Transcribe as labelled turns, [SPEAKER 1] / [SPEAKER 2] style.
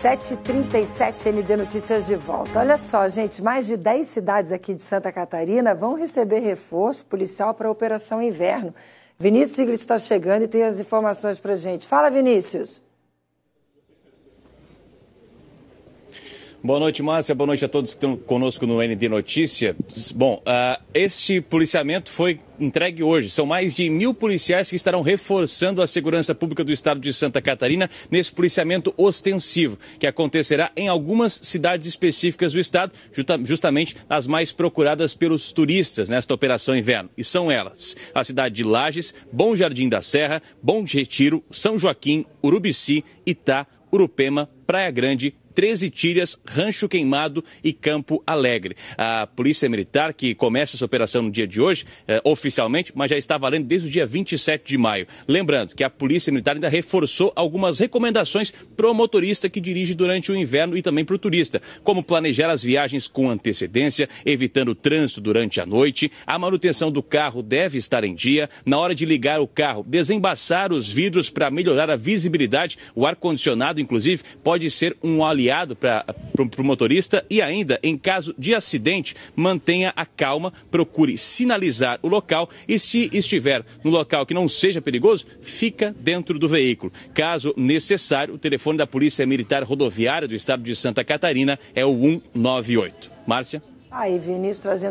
[SPEAKER 1] 7h37 ND Notícias de volta. Olha só, gente, mais de 10 cidades aqui de Santa Catarina vão receber reforço policial para a Operação Inverno. Vinícius Sigrid está chegando e tem as informações para gente. Fala, Vinícius.
[SPEAKER 2] Boa noite, Márcia. Boa noite a todos que estão conosco no ND Notícia. Bom, uh, este policiamento foi entregue hoje. São mais de mil policiais que estarão reforçando a segurança pública do estado de Santa Catarina nesse policiamento ostensivo, que acontecerá em algumas cidades específicas do estado, justamente as mais procuradas pelos turistas nesta operação inverno. E são elas: a cidade de Lages, Bom Jardim da Serra, Bom Retiro, São Joaquim, Urubici, Itá, Urupema, Praia Grande, 13 Tilhas, Rancho Queimado e Campo Alegre. A Polícia Militar, que começa essa operação no dia de hoje, eh, oficialmente, mas já está valendo desde o dia 27 de maio. Lembrando que a Polícia Militar ainda reforçou algumas recomendações para o motorista que dirige durante o inverno e também para o turista, como planejar as viagens com antecedência, evitando o trânsito durante a noite, a manutenção do carro deve estar em dia, na hora de ligar o carro, desembaçar os vidros para melhorar a visibilidade, o ar-condicionado, inclusive, pode pode ser um aliado para o motorista e ainda, em caso de acidente, mantenha a calma, procure sinalizar o local e se estiver no local que não seja perigoso, fica dentro do veículo. Caso necessário, o telefone da Polícia Militar Rodoviária do Estado de Santa Catarina é o 198. Márcia?
[SPEAKER 1] Aí, Vinícius, trazendo